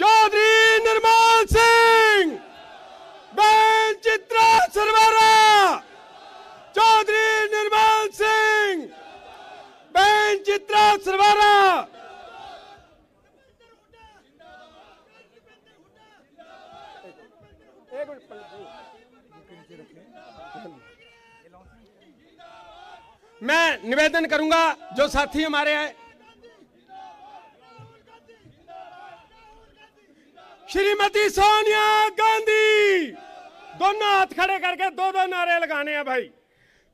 चौधरी निर्मल सिंह बहन चित्रा सरवारा चौधरी निर्मल सिंह बहन चित्रा सरवारा मैं निवेदन करूंगा जो साथी हमारे हैं श्रीमती सोनिया गांधी दोनों हाथ खड़े करके दो दो नारे लगाने हैं भाई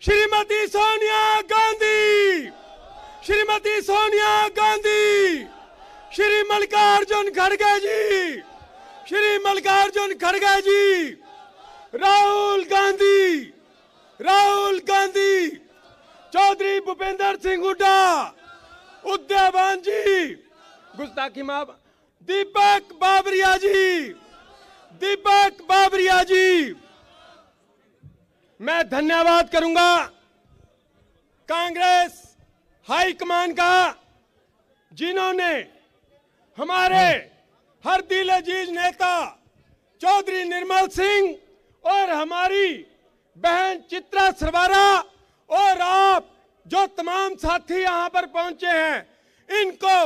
श्रीमती सोनिया गांधी श्रीमती सोनिया गांधी श्री मल्लिकार्जुन खड़गे जी श्री मल्लिकार्जुन खड़गे जी राहुल गांधी राहुल गांधी चौधरी भूपेंद्र सिंह हुड्डा उद्यावान जी गुस्ताखी माफ दीपक बाबरिया जी दीपक बाबरिया जी मैं धन्यवाद करूंगा कांग्रेस हाईकमान का जिन्होंने हमारे हर दिल अजीज नेता चौधरी निर्मल सिंह और हमारी बहन चित्रा सरवारा और आप जो तमाम साथी यहां पर पहुंचे हैं इनको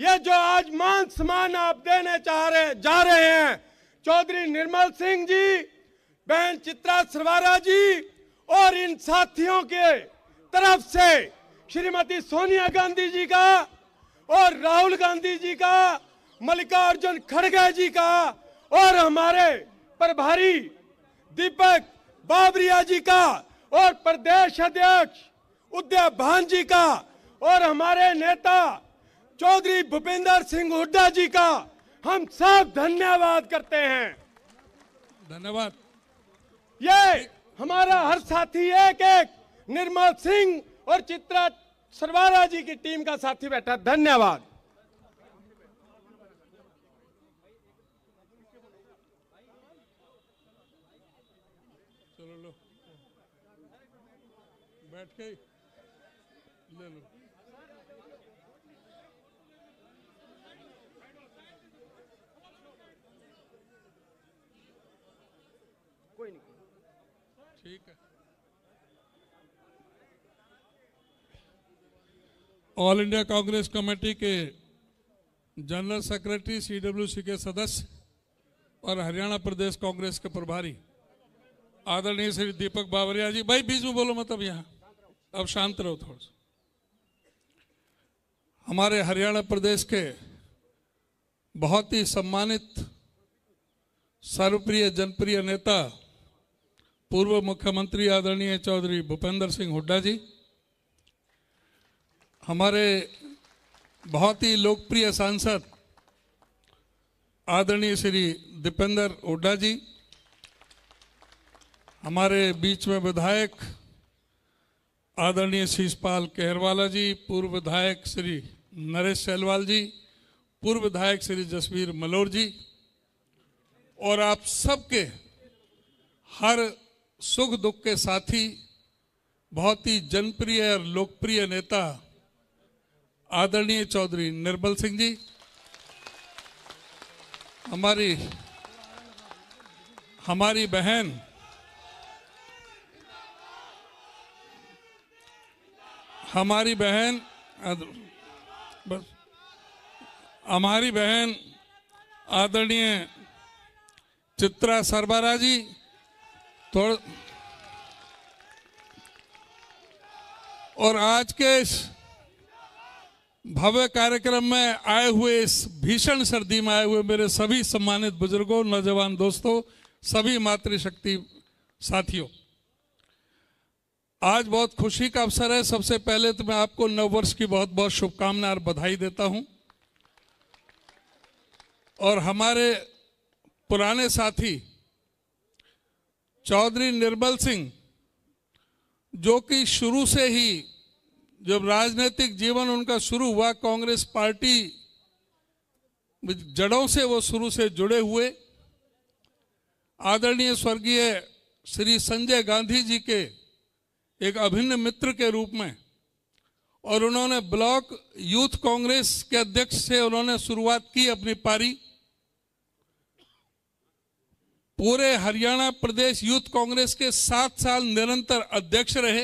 ये जो आज मान सम्मान आप देने चाह रहे जा रहे हैं चौधरी निर्मल सिंह जी बहन चित्रा सरवारा जी और इन साथियों के तरफ से श्रीमती सोनिया गांधी जी का और राहुल गांधी जी का मल्लिकार्जुन खड़गे जी का और हमारे प्रभारी दीपक बाबरिया जी का और प्रदेश अध्यक्ष उदय भान जी का और हमारे नेता चौधरी भूपेंद्र सिंह हुड्डा जी का हम सब धन्यवाद करते हैं धन्यवाद ये हमारा हर साथी एक एक निर्मल सिंह और चित्रा सरवारा जी की टीम का साथी बैठा धन्यवाद चलो लो बैठ ठीक है ऑल इंडिया कांग्रेस कमेटी के जनरल सेक्रेटरी सीडब्ल्यूसी के सदस्य और हरियाणा प्रदेश कांग्रेस के प्रभारी आदरणीय श्री दीपक बावरिया जी भाई बीच में बोलो मत अब यहाँ अब शांत रहो थोड़ा सा हमारे हरियाणा प्रदेश के बहुत ही सम्मानित सर्वप्रिय जनप्रिय नेता पूर्व मुख्यमंत्री आदरणीय चौधरी भूपेंद्र सिंह हुड्डा जी हमारे बहुत ही लोकप्रिय सांसद आदरणीय श्री दीपेंद्र हुड्डा जी हमारे बीच में विधायक आदरणीय शीशपाल केहरवाला जी पूर्व विधायक श्री नरेश सहलवाल जी पूर्व विधायक श्री जसवीर मलोर जी और आप सबके हर सुख दुख के साथी बहुत ही जनप्रिय और लोकप्रिय नेता आदरणीय चौधरी निर्मल सिंह जी हमारी हमारी बहन हमारी बहन बस हमारी बहन आदरणीय चित्रा सरबारा जी थोड़ा और आज के इस भव्य कार्यक्रम में आए हुए इस भीषण सर्दी में आए हुए मेरे सभी सम्मानित बुजुर्गों नौजवान दोस्तों सभी मातृशक्ति साथियों आज बहुत खुशी का अवसर है सबसे पहले तो मैं आपको नववर्ष की बहुत बहुत शुभकामनाएं और बधाई देता हूं और हमारे पुराने साथी चौधरी निर्मल सिंह जो कि शुरू से ही जब राजनीतिक जीवन उनका शुरू हुआ कांग्रेस पार्टी जड़ों से वो शुरू से जुड़े हुए आदरणीय स्वर्गीय श्री संजय गांधी जी के एक अभिन्न मित्र के रूप में और उन्होंने ब्लॉक यूथ कांग्रेस के अध्यक्ष से उन्होंने शुरुआत की अपनी पारी पूरे हरियाणा प्रदेश यूथ कांग्रेस के सात साल निरंतर अध्यक्ष रहे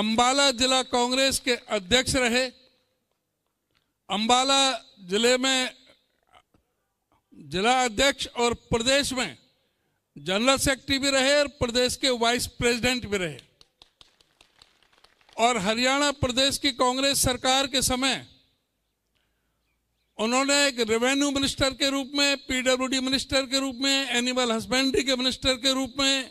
अंबाला जिला कांग्रेस के अध्यक्ष रहे अंबाला जिले में जिला अध्यक्ष और प्रदेश में जनरल सेक्रेटरी भी रहे और प्रदेश के वाइस प्रेसिडेंट भी रहे और हरियाणा प्रदेश की कांग्रेस सरकार के समय उन्होंने एक रेवेन्यू मिनिस्टर के रूप में पीडब्ल्यूडी मिनिस्टर के रूप में एनिमल हस्बेंड्री के मिनिस्टर के रूप में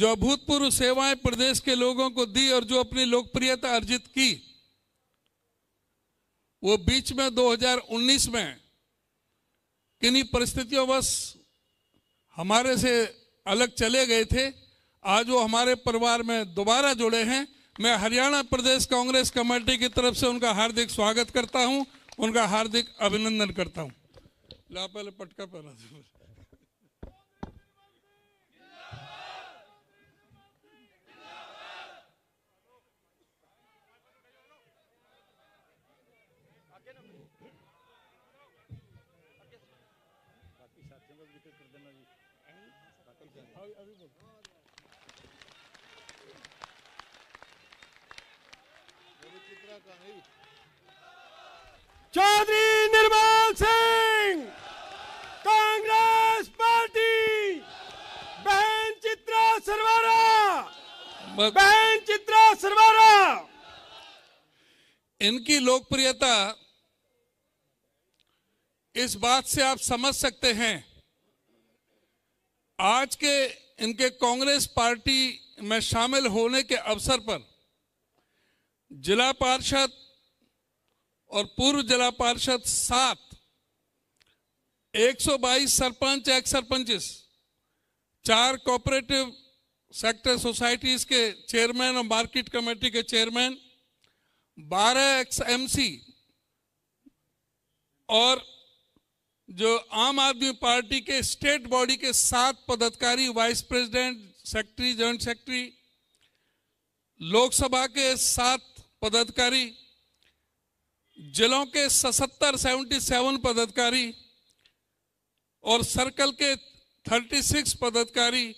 जो अभूतपूर्व सेवाएं प्रदेश के लोगों को दी और जो अपनी लोकप्रियता अर्जित की वो बीच में 2019 में किन्हीं परिस्थितियों बस हमारे से अलग चले गए थे आज वो हमारे परिवार में दोबारा जुड़े हैं मैं हरियाणा प्रदेश कांग्रेस कमेटी की तरफ से उनका हार्दिक स्वागत करता हूं उनका हार्दिक अभिनंदन करता हूँ ला पहले पटका पहना का चौधरी निर्मल सिंह कांग्रेस पार्टी बहन चित्रा सरवारा बहन चित्रा सरवारा इनकी लोकप्रियता इस बात से आप समझ सकते हैं आज के इनके कांग्रेस पार्टी में शामिल होने के अवसर पर जिला पार्षद और पूर्व जिला पार्षद सात 122 सरपंच एक सरपंचिस चार कोऑपरेटिव सेक्टर सोसाइटीज के चेयरमैन और मार्केट कमेटी के चेयरमैन 12 एक्स एम और जो आम आदमी पार्टी के स्टेट बॉडी के सात पदाधिकारी vice president secretary joint secretary Lok Sabha के सात पदाधिकारी जिलों के सतर सेवेंटी सेवन पदाधिकारी और सर्कल के थर्टी सिक्स पदाधिकारी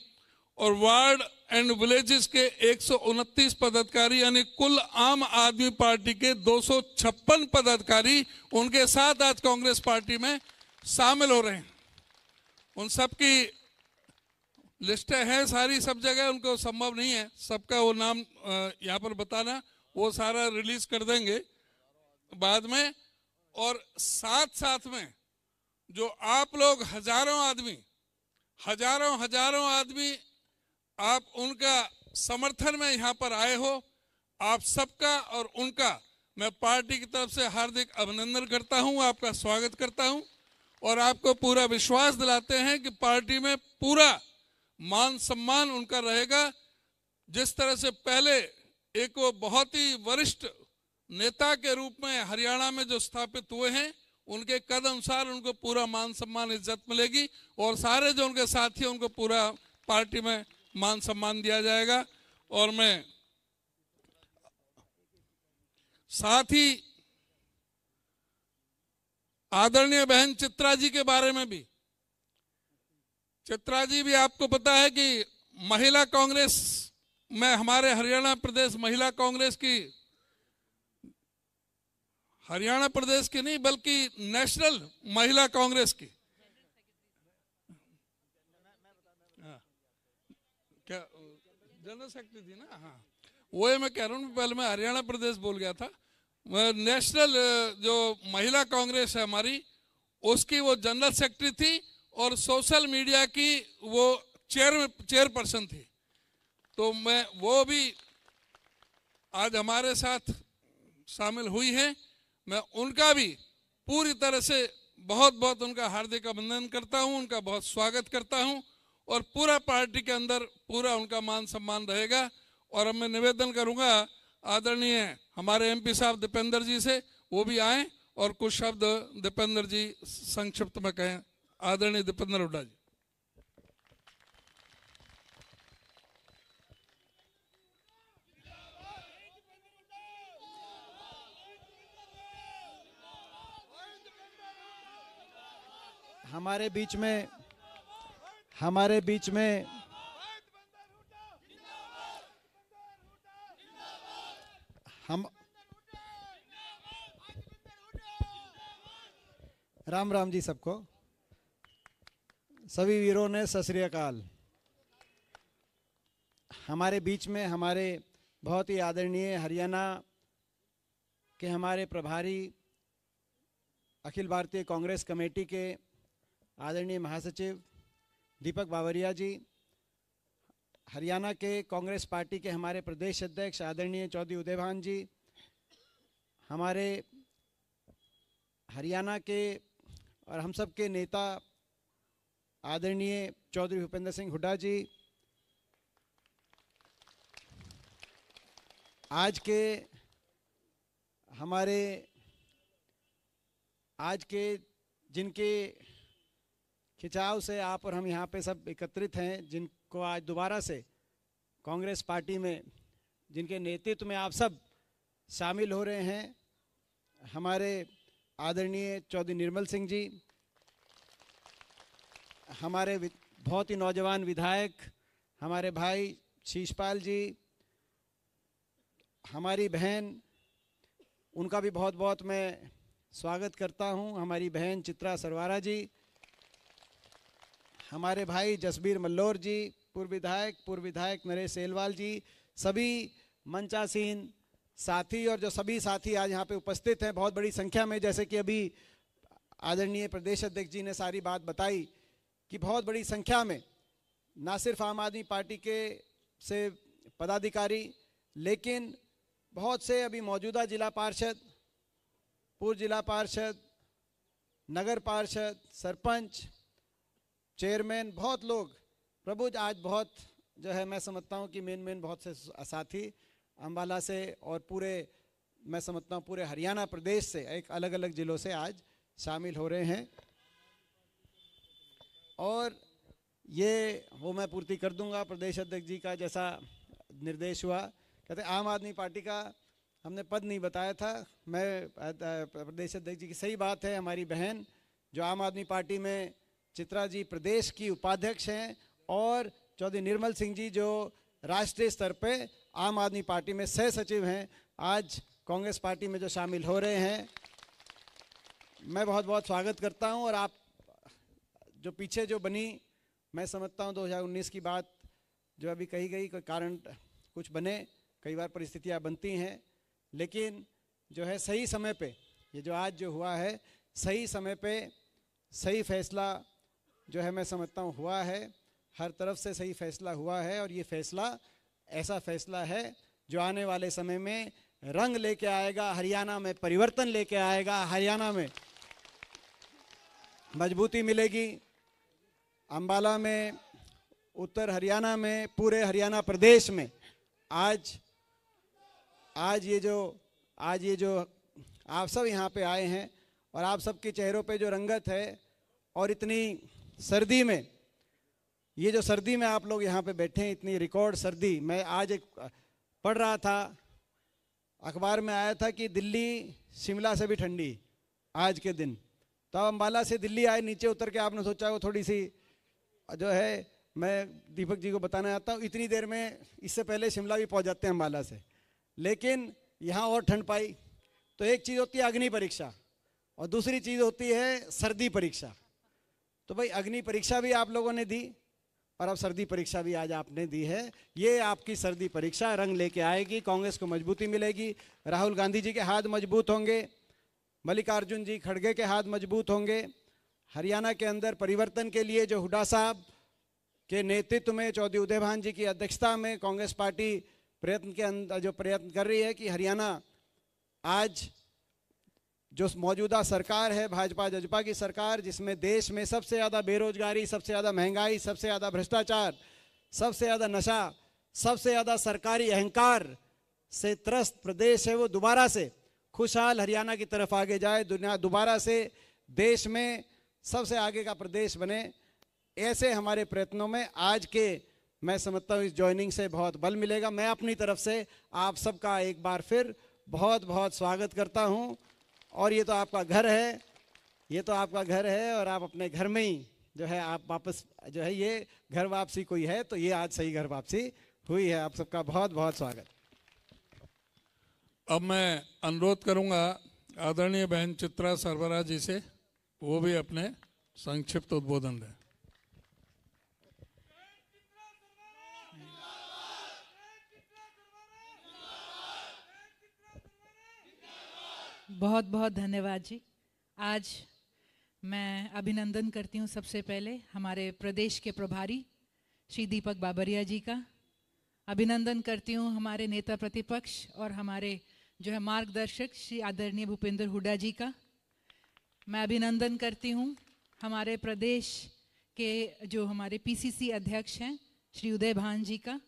और वार्ड एंड विलेजेस के एक पदाधिकारी यानी कुल आम आदमी पार्टी के दो पदाधिकारी उनके साथ आज कांग्रेस पार्टी में शामिल हो रहे हैं उन सबकी लिस्ट है सारी सब जगह उनको संभव नहीं है सबका वो नाम यहाँ पर बताना वो सारा रिलीज कर देंगे बाद में और साथ साथ में जो आप लोग हजारों आदमी हजारों हजारों आदमी आप उनका समर्थन में यहाँ पर आए हो आप सबका और उनका मैं पार्टी की तरफ से हार्दिक अभिनंदन करता हूँ आपका स्वागत करता हूँ और आपको पूरा विश्वास दिलाते हैं कि पार्टी में पूरा मान सम्मान उनका रहेगा जिस तरह से पहले एक वो बहुत ही वरिष्ठ नेता के रूप में हरियाणा में जो स्थापित हुए हैं उनके कद अनुसार उनको पूरा मान सम्मान इज्जत मिलेगी और सारे जो उनके साथी उनको पूरा पार्टी में मान सम्मान दिया जाएगा और मैं साथ ही आदरणीय बहन चित्रा जी के बारे में भी चित्रा जी भी आपको पता है कि महिला कांग्रेस में हमारे हरियाणा प्रदेश महिला कांग्रेस की हरियाणा प्रदेश की नहीं बल्कि नेशनल महिला कांग्रेस की हाँ। क्या जनरल सेक्रेटरी थी ना हाँ वो मैं कह रहा हूँ पहले मैं हरियाणा प्रदेश बोल गया था नेशनल जो महिला कांग्रेस है हमारी उसकी वो जनरल सेक्रेटरी थी और सोशल मीडिया की वो चेयर चेयरपर्सन थी तो मैं वो भी आज हमारे साथ शामिल हुई हैं मैं उनका भी पूरी तरह से बहुत बहुत उनका हार्दिक अभिनंदन करता हूं उनका बहुत स्वागत करता हूं और पूरा पार्टी के अंदर पूरा उनका मान सम्मान रहेगा और अब मैं निवेदन करूंगा आदरणीय हमारे एमपी साहब दीपेंद्र जी से वो भी आए और कुछ शब्द दीपेंद्र जी संक्षिप्त में कहें आदरणीय दीपेंद्र हुडा जी हमारे बीच में हमारे बीच में हम राम राम जी सबको सभी वीरों ने सत हमारे बीच में हमारे बहुत ही आदरणीय हरियाणा के हमारे प्रभारी अखिल भारतीय कांग्रेस कमेटी के आदरणीय महासचिव दीपक बावरिया जी हरियाणा के कांग्रेस पार्टी के हमारे प्रदेश अध्यक्ष आदरणीय चौधरी उदयभान जी हमारे हरियाणा के और हम सब के नेता आदरणीय चौधरी भूपेंद्र सिंह हुड्डा जी आज के हमारे आज के जिनके खिंचाव से आप और हम यहाँ पे सब एकत्रित हैं जिनको आज दोबारा से कांग्रेस पार्टी में जिनके नेतृत्व में आप सब शामिल हो रहे हैं हमारे आदरणीय चौधरी निर्मल सिंह जी हमारे बहुत ही नौजवान विधायक हमारे भाई शीशपाल जी हमारी बहन उनका भी बहुत बहुत मैं स्वागत करता हूं हमारी बहन चित्रा सरवारा जी हमारे भाई जसबीर मल्लोर जी पूर्व विधायक पूर्व विधायक नरेश सेलवाल जी सभी मंचासीन साथी और जो सभी साथी आज यहाँ पे उपस्थित हैं बहुत बड़ी संख्या में जैसे कि अभी आदरणीय प्रदेश अध्यक्ष जी ने सारी बात बताई कि बहुत बड़ी संख्या में ना सिर्फ आम आदमी पार्टी के से पदाधिकारी लेकिन बहुत से अभी मौजूदा जिला पार्षद पूर्व जिला पार्षद नगर पार्षद सरपंच चेयरमैन बहुत लोग प्रभु आज बहुत जो है मैं समझता हूँ कि मेन मेन बहुत से साथी अम्बाला से और पूरे मैं समझता हूँ पूरे हरियाणा प्रदेश से एक अलग अलग ज़िलों से आज शामिल हो रहे हैं और ये वो मैं पूर्ति कर दूंगा प्रदेश अध्यक्ष जी का जैसा निर्देश हुआ कहते आम आदमी पार्टी का हमने पद नहीं बताया था मैं प्रदेश अध्यक्ष जी की सही बात है हमारी बहन जो आम आदमी पार्टी में चित्रा जी प्रदेश की उपाध्यक्ष हैं और चौधरी निर्मल सिंह जी जो राष्ट्रीय स्तर पे आम आदमी पार्टी में सह सचिव हैं आज कांग्रेस पार्टी में जो शामिल हो रहे हैं मैं बहुत बहुत स्वागत करता हूं और आप जो पीछे जो बनी मैं समझता हूं 2019 की बात जो अभी कही गई कोई कारण कुछ बने कई बार परिस्थितियां बनती हैं लेकिन जो है सही समय पे ये जो आज जो हुआ है सही समय पे सही फैसला जो है मैं समझता हूँ हुआ है हर तरफ से सही फैसला हुआ है और ये फैसला ऐसा फैसला है जो आने वाले समय में रंग लेके आएगा हरियाणा में परिवर्तन लेके आएगा हरियाणा में मजबूती मिलेगी अंबाला में उत्तर हरियाणा में पूरे हरियाणा प्रदेश में आज आज ये जो आज ये जो आप सब यहाँ पे आए हैं और आप सबके चेहरों पे जो रंगत है और इतनी सर्दी में ये जो सर्दी में आप लोग यहाँ पे बैठे हैं इतनी रिकॉर्ड सर्दी मैं आज एक पढ़ रहा था अखबार में आया था कि दिल्ली शिमला से भी ठंडी आज के दिन तो अब अम्बाला से दिल्ली आए नीचे उतर के आपने सोचा वो थोड़ी सी जो है मैं दीपक जी को बताना चाहता हूँ इतनी देर में इससे पहले शिमला भी पहुँच जाते हैं अम्बाला से लेकिन यहाँ और ठंड पाई तो एक चीज़ होती है अग्नि परीक्षा और दूसरी चीज़ होती है सर्दी परीक्षा तो भाई अग्नि परीक्षा भी आप लोगों ने दी और अब सर्दी परीक्षा भी आज आपने दी है ये आपकी सर्दी परीक्षा रंग लेके आएगी कांग्रेस को मजबूती मिलेगी राहुल गांधी जी के हाथ मजबूत होंगे मल्लिकार्जुन जी खड़गे के हाथ मजबूत होंगे हरियाणा के अंदर परिवर्तन के लिए जो हुडा साहब के नेतृत्व में चौधरी उदयभान जी की अध्यक्षता में कांग्रेस पार्टी प्रयत्न के अंदर जो प्रयत्न कर रही है कि हरियाणा आज जो मौजूदा सरकार है भाजपा जजपा की सरकार जिसमें देश में सबसे ज़्यादा बेरोजगारी सबसे ज़्यादा महंगाई सबसे ज़्यादा भ्रष्टाचार सबसे ज़्यादा नशा सबसे ज़्यादा सरकारी अहंकार से त्रस्त प्रदेश है वो दोबारा से खुशहाल हरियाणा की तरफ आगे जाए दुनिया दोबारा से देश में सबसे आगे का प्रदेश बने ऐसे हमारे प्रयत्नों में आज के मैं समझता हूँ इस ज्वाइनिंग से बहुत बल मिलेगा मैं अपनी तरफ से आप सबका एक बार फिर बहुत बहुत स्वागत करता हूँ और ये तो आपका घर है ये तो आपका घर है और आप अपने घर में ही जो है आप वापस जो है ये घर वापसी कोई है तो ये आज सही घर वापसी हुई है आप सबका बहुत बहुत स्वागत अब मैं अनुरोध करूंगा आदरणीय बहन चित्रा सरवरा जी से वो भी अपने संक्षिप्त उद्बोधन दें बहुत बहुत धन्यवाद जी आज मैं अभिनंदन करती हूँ सबसे पहले हमारे प्रदेश के प्रभारी श्री दीपक बाबरिया जी का अभिनंदन करती हूँ हमारे नेता प्रतिपक्ष और हमारे जो है मार्गदर्शक श्री आदरणीय भूपेंद्र हुडा जी का मैं अभिनंदन करती हूँ हमारे प्रदेश के जो हमारे पीसीसी अध्यक्ष हैं श्री उदय भान जी का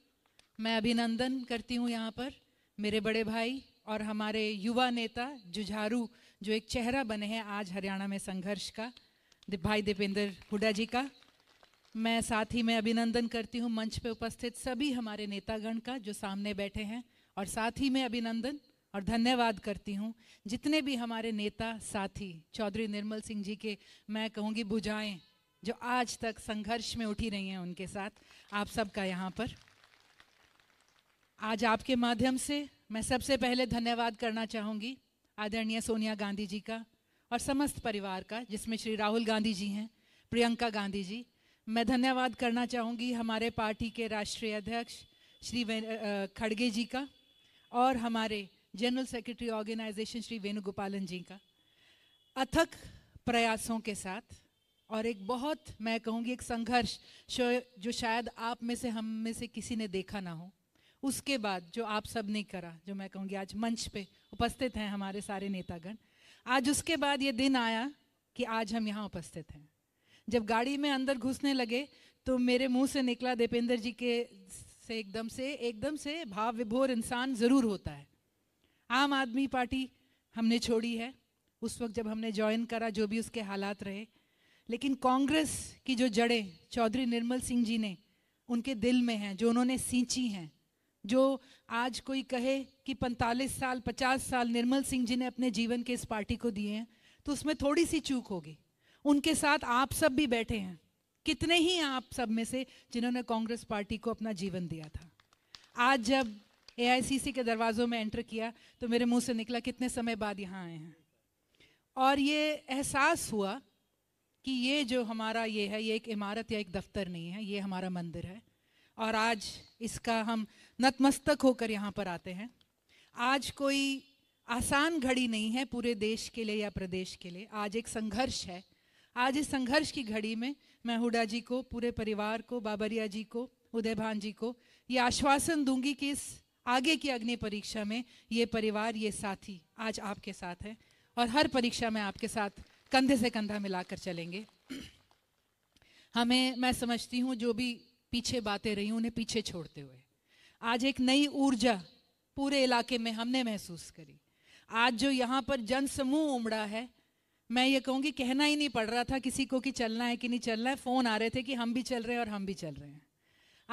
मैं अभिनंदन करती हूँ यहाँ पर मेरे बड़े भाई और हमारे युवा नेता जुझारू जो एक चेहरा बने हैं आज हरियाणा में संघर्ष का भाई दीपेंद्र हुडा जी का मैं साथ ही मैं अभिनंदन करती हूँ मंच पे उपस्थित सभी हमारे नेतागण का जो सामने बैठे हैं और साथ ही मैं अभिनंदन और धन्यवाद करती हूँ जितने भी हमारे नेता साथी चौधरी निर्मल सिंह जी के मैं कहूँगी बुझाएं जो आज तक संघर्ष में उठी रही हैं उनके साथ आप सबका यहाँ पर आज आपके माध्यम से मैं सबसे पहले धन्यवाद करना चाहूँगी आदरणीय सोनिया गांधी जी का और समस्त परिवार का जिसमें श्री राहुल गांधी जी हैं प्रियंका गांधी जी मैं धन्यवाद करना चाहूँगी हमारे पार्टी के राष्ट्रीय अध्यक्ष श्री खड़गे जी का और हमारे general secretary organisation Shri Venugopalan ji का अथक प्रयासों के साथ और एक बहुत मैं कहूँगी एक संघर्ष जो शायद आप में से हम में से किसी ने देखा ना हो उसके बाद जो आप सब ने करा जो मैं कहूँगी आज मंच पे उपस्थित हैं हमारे सारे नेतागण आज उसके बाद ये दिन आया कि आज हम यहाँ उपस्थित हैं जब गाड़ी में अंदर घुसने लगे तो मेरे मुंह से निकला दीपेंद्र जी के से एकदम से एकदम से भाव विभोर इंसान ज़रूर होता है आम आदमी पार्टी हमने छोड़ी है उस वक्त जब हमने ज्वाइन करा जो भी उसके हालात रहे लेकिन कांग्रेस की जो जड़ें चौधरी निर्मल सिंह जी ने उनके दिल में हैं जो उन्होंने सींची हैं जो आज कोई कहे कि 45 साल 50 साल निर्मल सिंह जी ने अपने जीवन के इस पार्टी को दिए हैं तो उसमें थोड़ी सी चूक होगी उनके साथ आप सब भी बैठे हैं कितने ही आप सब में से जिन्होंने कांग्रेस पार्टी को अपना जीवन दिया था आज जब ए के दरवाज़ों में एंटर किया तो मेरे मुंह से निकला कितने समय बाद यहाँ आए हैं और ये एहसास हुआ कि ये जो हमारा ये है ये एक इमारत या एक दफ्तर नहीं है ये हमारा मंदिर है और आज इसका हम नतमस्तक होकर यहाँ पर आते हैं आज कोई आसान घड़ी नहीं है पूरे देश के लिए या प्रदेश के लिए आज एक संघर्ष है आज इस संघर्ष की घड़ी में मैं हुडा जी को पूरे परिवार को बाबरिया जी को उदय भान जी को ये आश्वासन दूंगी कि इस आगे की अग्नि परीक्षा में ये परिवार ये साथी आज आपके साथ है और हर परीक्षा में आपके साथ कंधे से कंधा मिलाकर चलेंगे हमें मैं समझती हूँ जो भी पीछे बातें रही उन्हें पीछे छोड़ते हुए आज एक नई ऊर्जा पूरे इलाके में हमने महसूस करी आज जो यहाँ पर जन समूह उमड़ा है मैं ये कहूँगी कहना ही नहीं पड़ रहा था किसी को कि चलना है कि नहीं चलना है फ़ोन आ रहे थे कि हम भी चल रहे हैं और हम भी चल रहे हैं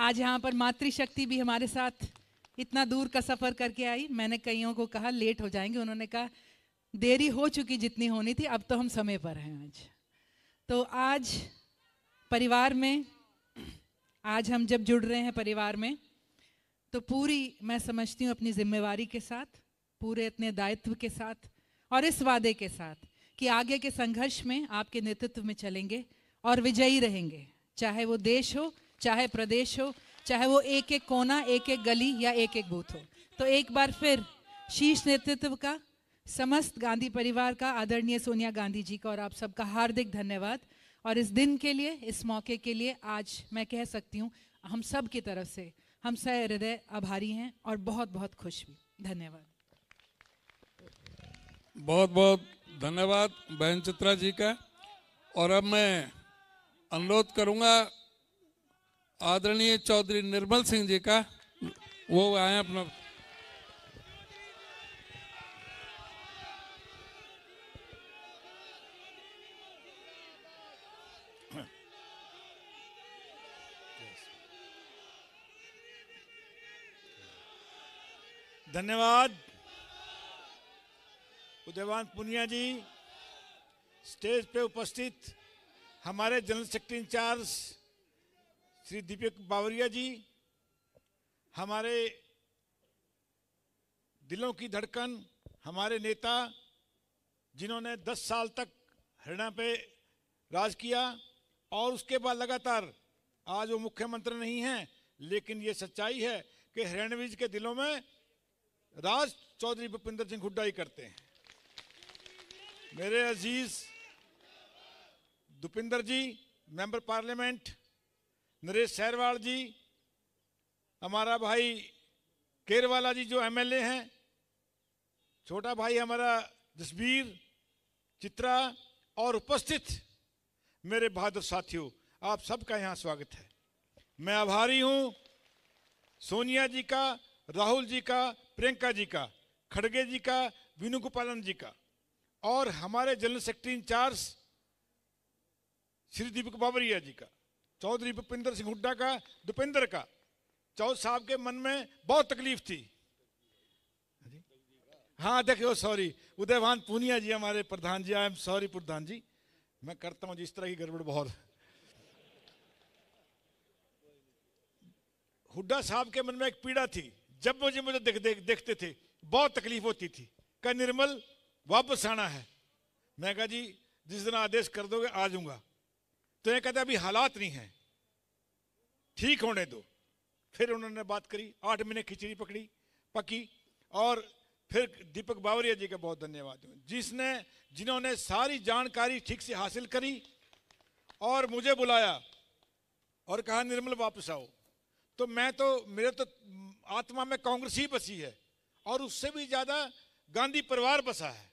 आज यहाँ पर मातृशक्ति भी हमारे साथ इतना दूर का सफ़र करके आई मैंने कईयों को कहा लेट हो जाएंगे उन्होंने कहा देरी हो चुकी जितनी होनी थी अब तो हम समय पर हैं आज तो आज परिवार में आज हम जब जुड़ रहे हैं परिवार में तो पूरी मैं समझती हूँ अपनी जिम्मेवारी के साथ पूरे अपने दायित्व के साथ और इस वादे के साथ कि आगे के संघर्ष में आपके नेतृत्व में चलेंगे और विजयी रहेंगे चाहे वो देश हो चाहे प्रदेश हो चाहे वो एक एक कोना एक एक गली या एक एक बूथ हो तो एक बार फिर शीर्ष नेतृत्व का समस्त गांधी परिवार का आदरणीय सोनिया गांधी जी का और आप सबका हार्दिक धन्यवाद और इस दिन के लिए इस मौके के लिए आज मैं कह सकती हूँ हम सब की तरफ से हम सह हृदय आभारी हैं और बहुत बहुत खुश भी धन्यवाद बहुत बहुत धन्यवाद बहन चित्रा जी का और अब मैं अनुरोध करूंगा आदरणीय चौधरी निर्मल सिंह जी का वो आए अपना धन्यवाद उदयवान पुनिया जी स्टेज पे उपस्थित हमारे general secretary incharge Shri Deepak Bawaria ji हमारे दिलों की धड़कन हमारे नेता जिन्होंने 10 साल तक हरियाणा पे राज किया और उसके बाद लगातार आज वो मुख्यमंत्री नहीं हैं लेकिन ये सच्चाई है कि हरियाणवीज के दिलों में राज चौधरी भूपिंदर सिंह हुड्डा ही करते हैं मेरे अजीज दुपिंदर जी मेंबर पार्लियामेंट नरेश सहरवाल जी हमारा भाई केरवाला जी जो एमएलए हैं छोटा भाई हमारा जसबीर चित्रा और उपस्थित मेरे बहादुर साथियों आप सबका यहाँ स्वागत है मैं आभारी हूँ सोनिया जी का राहुल जी का प्रियंका जी का खड़गे जी का वेणुगोपालन जी का और हमारे general secretary incharge Shri Deepak Babaria ji का चौधरी भूपिंदर सिंह हुड्डा का दुपेंद्र का चौधरी साहब के मन में बहुत तकलीफ थी हाँ देखियो सॉरी उदयवान पूनिया जी हमारे प्रधान जी आई एम सॉरी प्रधान जी मैं करता हूँ जी इस तरह की गड़बड़ बहुत हुड्डा साहब के मन में एक पीड़ा थी जब मुझे मुझे देख, देख देखते थे बहुत तकलीफ होती थी कह निर्मल वापस आना है मैं कहा जी जिस दिन आदेश कर दोगे आ जाऊंगा तो ये कहते अभी हालात नहीं है ठीक होने दो फिर उन्होंने बात करी आठ महीने खिचड़ी पकड़ी पकी और फिर दीपक बावरिया जी का बहुत धन्यवाद हूँ जिसने जिन्होंने सारी जानकारी ठीक से हासिल करी और मुझे बुलाया और कहा निर्मल वापस आओ तो मैं तो मेरे तो आत्मा में कांग्रेस ही बसी है और उससे भी ज़्यादा गांधी परिवार बसा है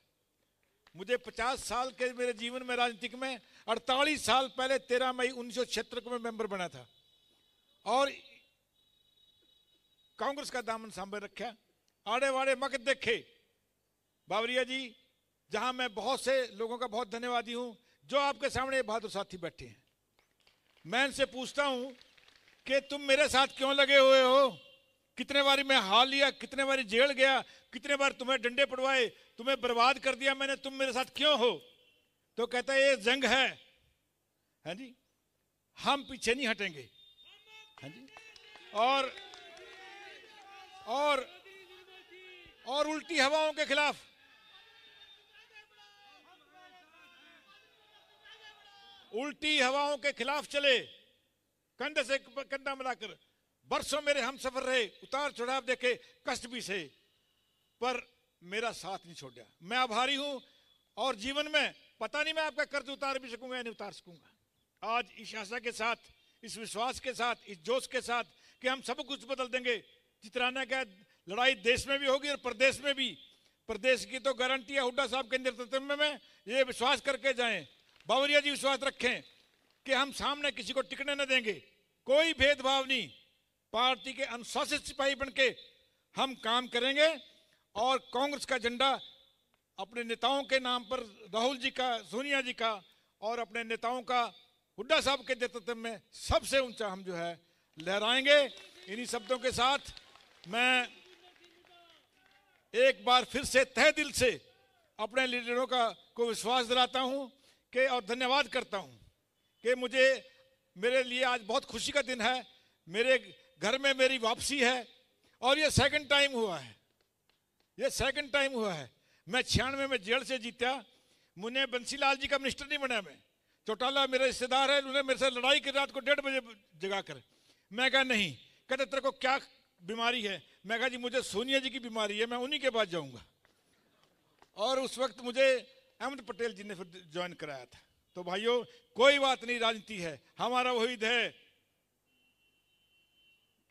मुझे 50 साल के मेरे जीवन में राजनीतिक में अड़तालीस साल पहले 13 मई उन्नीस सौ को मैं मेंबर बना था और कांग्रेस का दामन सांभ रखा आड़े वाड़े मकद देखे बावरिया जी जहां मैं बहुत से लोगों का बहुत धन्यवादी हूं जो आपके सामने बहादुर साथी बैठे हैं मैं इनसे पूछता हूं कि तुम मेरे साथ क्यों लगे हुए हो कितने बारी मैं हार लिया कितने बारी जेल गया कितने बार तुम्हें डंडे पड़वाए तुम्हें बर्बाद कर दिया मैंने तुम मेरे साथ क्यों हो तो कहता है ये जंग है हाँ जी हम पीछे नहीं हटेंगे हाँ जी और और और उल्टी हवाओं के खिलाफ उल्टी हवाओं के खिलाफ चले कंधे से कंधा मिलाकर बरसों मेरे हम सफर रहे उतार चढ़ाव देखे कष्ट भी से पर मेरा साथ नहीं छोड़ा मैं आभारी हूं और जीवन में पता नहीं मैं आपका कर्ज उतार भी सकूंगा या नहीं उतार सकूंगा आज इस आशा के साथ इस विश्वास के साथ इस जोश के साथ कि हम सब कुछ बदल देंगे चित्राना क्या लड़ाई देश में भी होगी और प्रदेश में भी प्रदेश की तो गारंटी है हुड्डा साहब के नेतृत्व में मैं ये विश्वास करके जाएं बावरिया जी विश्वास रखें कि हम सामने किसी को टिकने न देंगे कोई भेदभाव नहीं पार्टी के अनुशासित सिपाही बन के हम काम करेंगे और कांग्रेस का झंडा अपने नेताओं के नाम पर राहुल जी का सोनिया जी का और अपने नेताओं का हुड्डा साहब के नेतृत्व में सबसे ऊंचा हम जो है लहराएंगे इन्हीं शब्दों के साथ मैं एक बार फिर से तह दिल से अपने लीडरों का को विश्वास दिलाता हूं कि और धन्यवाद करता हूं कि मुझे मेरे लिए आज बहुत खुशी का दिन है मेरे घर में मेरी वापसी है और ये सेकंड टाइम हुआ है ये सेकंड टाइम हुआ है मैं छियानवे में जेल से जीता मुझे बंसीलाल जी का मिनिस्टर नहीं बना मैं चौटाला मेरा रिश्तेदार है उन्होंने मेरे से लड़ाई की रात को डेढ़ बजे जगा कर मैं कहा नहीं कहते तेरे को क्या बीमारी है मैं कहा जी मुझे सोनिया जी की बीमारी है मैं उन्हीं के पास जाऊंगा और उस वक्त मुझे अहमद पटेल जी ने फिर ज्वाइन कराया था तो भाइयों कोई बात नहीं राजनीति है हमारा वही है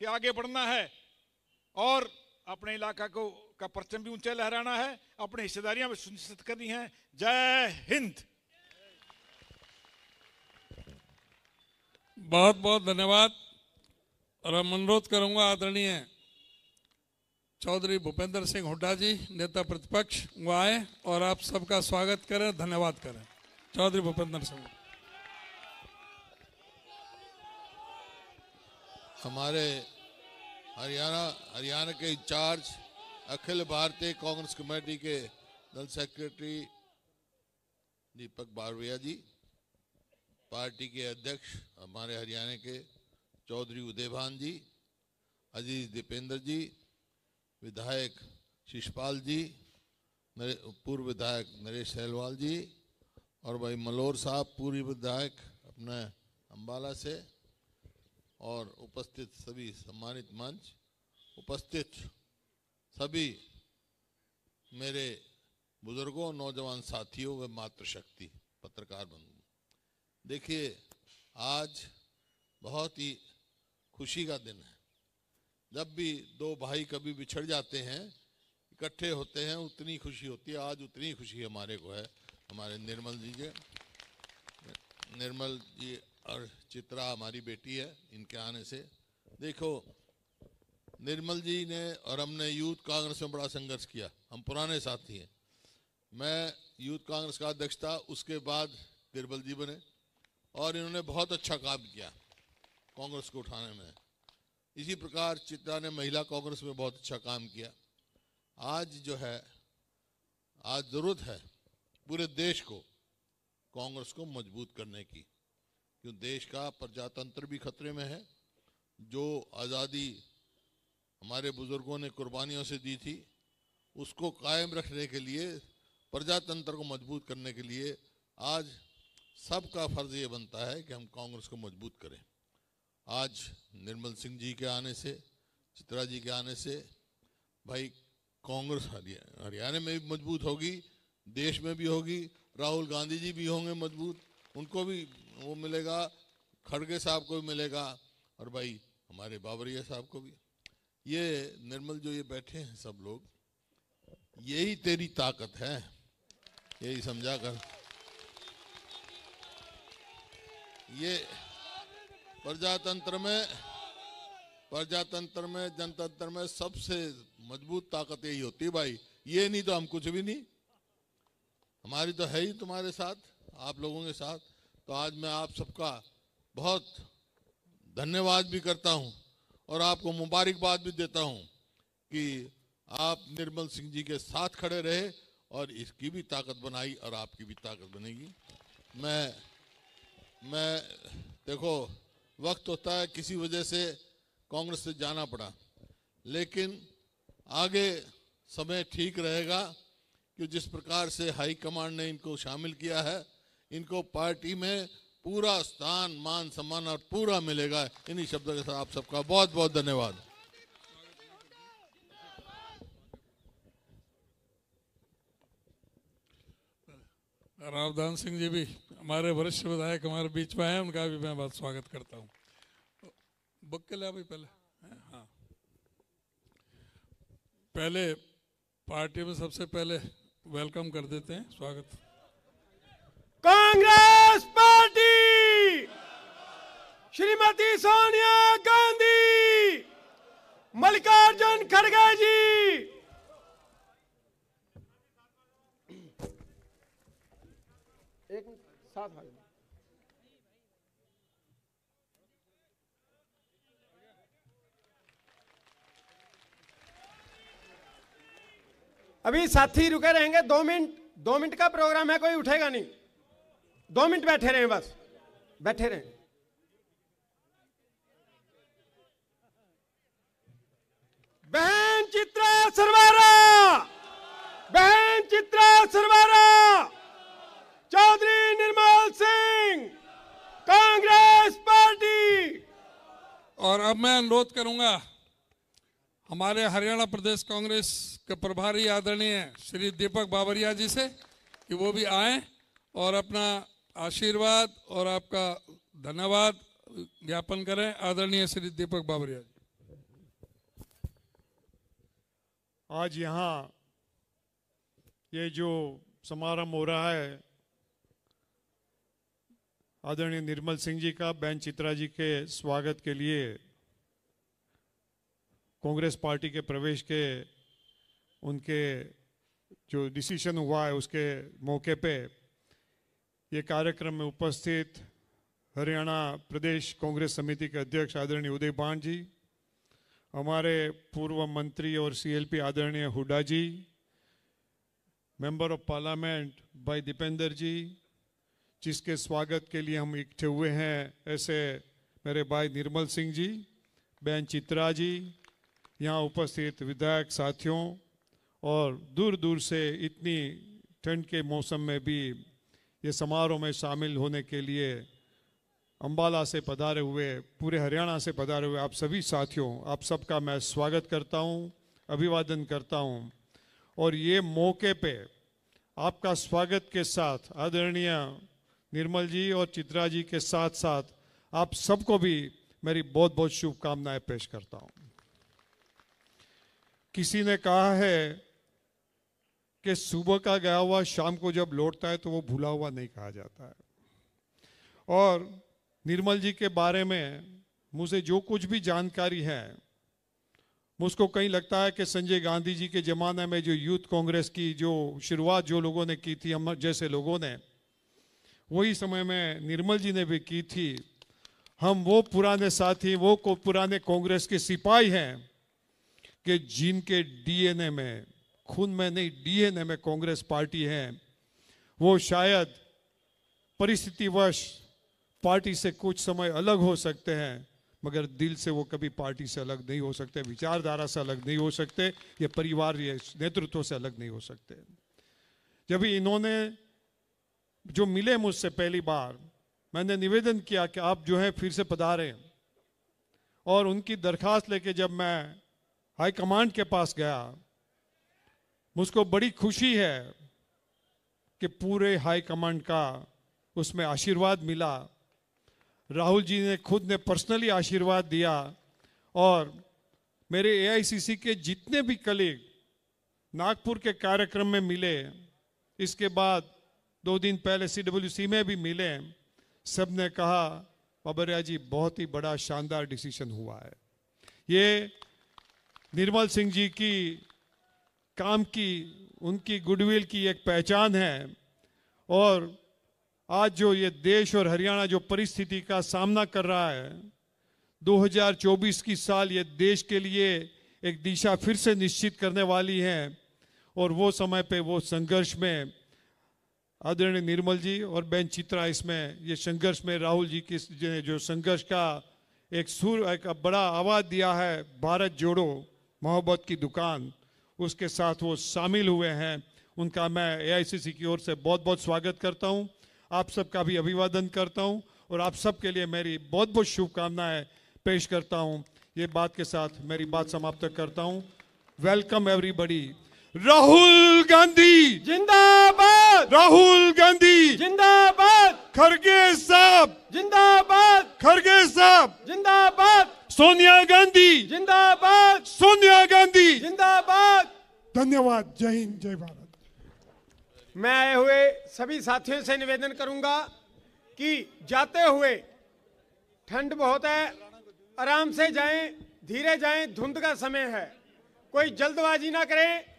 कि आगे बढ़ना है और अपने इलाका को का परचम भी ऊंचा लहराना है अपनी हिस्सेदारियां भी सुनिश्चित करनी है जय हिंद बहुत बहुत धन्यवाद और हम अनुरोध करूंगा आदरणीय चौधरी भूपेंद्र सिंह हुड्डा जी नेता प्रतिपक्ष वो आए और आप सबका स्वागत करें धन्यवाद करें चौधरी भूपेंद्र सिंह हमारे हरियाणा हरियाणा के इंचार्ज अखिल भारतीय कांग्रेस कमेटी के general secretary Deepak Babaria ji party के अध्यक्ष हमारे हरियाणा के चौधरी उदयभान जी अजीज दीपेंद्र जी विधायक शिषपाल जी पूर्व विधायक नरेश सहलवाल जी और भाई मलोर साहब पूर्व विधायक अपने अम्बाला से और उपस्थित सभी सम्मानित मंच उपस्थित सभी मेरे बुजुर्गों नौजवान साथियों व मातृशक्ति पत्रकार बंधु देखिए आज बहुत ही खुशी का दिन है जब भी दो भाई कभी बिछड़ जाते हैं इकट्ठे होते हैं उतनी खुशी होती है आज उतनी खुशी हमारे को है हमारे निर्मल जी के निर्मल जी और चित्रा हमारी बेटी है इनके आने से देखो निर्मल जी ने और हमने यूथ कांग्रेस में बड़ा संघर्ष किया हम पुराने साथी हैं मैं यूथ कांग्रेस का अध्यक्ष था उसके बाद निर्मल जी बने और इन्होंने बहुत अच्छा काम किया कांग्रेस को उठाने में इसी प्रकार चित्रा ने महिला कांग्रेस में बहुत अच्छा काम किया आज जो है आज ज़रूरत है पूरे देश को कांग्रेस को मजबूत करने की क्यों देश का प्रजातंत्र भी खतरे में है जो आज़ादी हमारे बुज़ुर्गों ने कुर्बानियों से दी थी उसको कायम रखने के लिए प्रजातंत्र को मजबूत करने के लिए आज सबका फ़र्ज़ ये बनता है कि हम कांग्रेस को मजबूत करें आज निर्मल सिंह जी के आने से चित्रा जी के आने से भाई कांग्रेस हरियाणा में भी मजबूत होगी देश में भी होगी राहुल गांधी जी भी होंगे मजबूत उनको भी वो मिलेगा खड़गे साहब को भी मिलेगा और भाई हमारे बाबरिया साहब को भी ये निर्मल जो ये बैठे हैं सब लोग यही तेरी ताकत है यही समझा कर ये प्रजातंत्र में प्रजातंत्र में जनतंत्र में सबसे मजबूत ताकत यही होती है भाई ये नहीं तो हम कुछ भी नहीं हमारी तो है ही तुम्हारे साथ आप लोगों के साथ तो आज मैं आप सबका बहुत धन्यवाद भी करता हूं और आपको मुबारकबाद भी देता हूं कि आप निर्मल सिंह जी के साथ खड़े रहे और इसकी भी ताकत बनाई और आपकी भी ताकत बनेगी मैं मैं देखो वक्त होता है किसी वजह से कांग्रेस से जाना पड़ा लेकिन आगे समय ठीक रहेगा कि जिस प्रकार से हाई कमांड ने इनको शामिल किया है इनको पार्टी में पूरा स्थान मान सम्मान और पूरा मिलेगा इन्हीं शब्दों के साथ आप सबका बहुत बहुत धन्यवाद रावधान सिंह जी भी हमारे वरिष्ठ विधायक हमारे बीच में आए उनका भी मैं बहुत स्वागत करता हूँ बक्के अभी पहले हाँ पहले पार्टी में सबसे पहले वेलकम कर देते हैं स्वागत कांग्रेस पार्टी श्रीमती सोनिया गांधी मल्लिकार्जुन खड़गे जी एक साथ अभी साथी रुके रहेंगे दो मिनट दो मिनट का प्रोग्राम है कोई उठेगा नहीं दो मिनट बैठे रहे बस बैठे रहे बहन चित्रा सरवारा बहन चित्रा सरवारा चौधरी निर्मल सिंह कांग्रेस पार्टी और अब मैं अनुरोध करूंगा हमारे हरियाणा प्रदेश कांग्रेस के प्रभारी आदरणीय श्री दीपक बाबरिया जी से कि वो भी आए और अपना आशीर्वाद और आपका धन्यवाद ज्ञापन करें आदरणीय श्री दीपक बाबरिया जी आज यहाँ ये जो समारंभ हो रहा है आदरणीय निर्मल सिंह जी का बैन चित्रा जी के स्वागत के लिए कांग्रेस पार्टी के प्रवेश के उनके जो डिसीशन हुआ है उसके मौके पे ये कार्यक्रम में उपस्थित हरियाणा प्रदेश कांग्रेस समिति के अध्यक्ष आदरणीय उदय बाण जी हमारे पूर्व मंत्री और सीएलपी आदरणीय Hooda ji member of parliament भाई दीपेंद्र जी जिसके स्वागत के लिए हम इकट्ठे हुए हैं ऐसे मेरे भाई निर्मल सिंह जी बहन चित्रा जी यहाँ उपस्थित विधायक साथियों और दूर दूर से इतनी ठंड के मौसम में भी ये समारोह में शामिल होने के लिए अंबाला से पधारे हुए पूरे हरियाणा से पधारे हुए आप सभी साथियों आप सबका मैं स्वागत करता हूं, अभिवादन करता हूं और ये मौके पे आपका स्वागत के साथ आदरणीय निर्मल जी और चित्रा जी के साथ साथ आप सबको भी मेरी बहुत बहुत शुभकामनाएं पेश करता हूं। किसी ने कहा है कि सुबह का गया हुआ शाम को जब लौटता है तो वो भूला हुआ नहीं कहा जाता है और निर्मल जी के बारे में मुझे जो कुछ भी जानकारी है मुझको कहीं लगता है कि संजय गांधी जी के ज़माने में जो यूथ कांग्रेस की जो शुरुआत जो लोगों ने की थी हम जैसे लोगों ने वही समय में निर्मल जी ने भी की थी हम वो पुराने साथी वो को पुराने कांग्रेस के सिपाही हैं कि जिनके डीएनए में खून में नहीं डीएनए में कांग्रेस पार्टी है वो शायद परिस्थितिवश पार्टी से कुछ समय अलग हो सकते हैं मगर दिल से वो कभी पार्टी से अलग नहीं हो सकते विचारधारा से अलग नहीं हो सकते या परिवार या नेतृत्व से अलग नहीं हो सकते जब इन्होंने जो मिले मुझसे पहली बार मैंने निवेदन किया कि आप जो है फिर से पधारे और उनकी दरखास्त लेके जब मैं हाई कमांड के पास गया मुझको बड़ी खुशी है कि पूरे हाई कमांड का उसमें आशीर्वाद मिला राहुल जी ने खुद ने पर्सनली आशीर्वाद दिया और मेरे एआईसीसी के जितने भी कलीग नागपुर के कार्यक्रम में मिले इसके बाद दो दिन पहले सी में भी मिले सब ने कहा बाबरिया जी बहुत ही बड़ा शानदार डिसीजन हुआ है ये निर्मल सिंह जी की काम की उनकी गुडविल की एक पहचान है और आज जो ये देश और हरियाणा जो परिस्थिति का सामना कर रहा है 2024 की साल ये देश के लिए एक दिशा फिर से निश्चित करने वाली है और वो समय पे वो संघर्ष में आदरणीय निर्मल जी और बैन चित्रा इसमें ये संघर्ष में राहुल जी की जो संघर्ष का एक सुर एक बड़ा आवाज़ दिया है भारत जोड़ो मोहब्बत की दुकान उसके साथ वो शामिल हुए हैं उनका मैं एआईसीसी की ओर से बहुत बहुत स्वागत करता हूँ आप सबका भी अभिवादन करता हूँ और आप सबके लिए मेरी बहुत बहुत शुभकामनाएं पेश करता हूँ ये बात के साथ मेरी बात समाप्त करता हूं वेलकम एवरीबडी राहुल गांधी जिंदाबाद राहुल गांधी जिंदाबाद खरगे साहब जिंदाबाद खरगे साहब जिंदाबाद सोनिया गांधी जिंदाबाद सोनिया गांधी जिंदाबाद धन्यवाद जय हिंद जय भारत मैं आए हुए सभी साथियों से निवेदन करूंगा कि जाते हुए ठंड बहुत है आराम से जाएं धीरे जाएं धुंध का समय है कोई जल्दबाजी ना करें